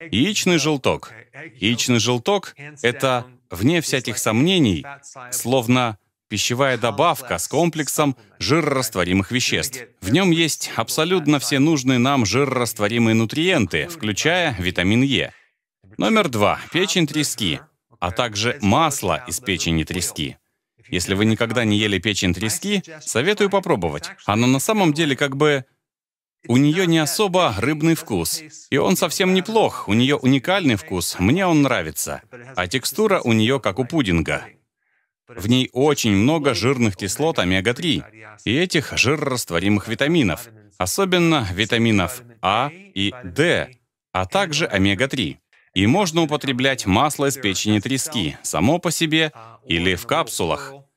Яичный желток. Яичный желток — это, вне всяких сомнений, словно пищевая добавка с комплексом жирорастворимых веществ. В нем есть абсолютно все нужные нам жирорастворимые нутриенты, включая витамин Е. Номер два — печень трески, а также масло из печени трески. Если вы никогда не ели печень трески, советую попробовать. Она на самом деле как бы у нее не особо рыбный вкус. И он совсем неплох, у нее уникальный вкус, мне он нравится. А текстура у нее как у пудинга. В ней очень много жирных кислот омега-3 и этих жирорастворимых витаминов, особенно витаминов А и Д, а также омега-3. И можно употреблять масло из печени трески, само по себе или в капсулах.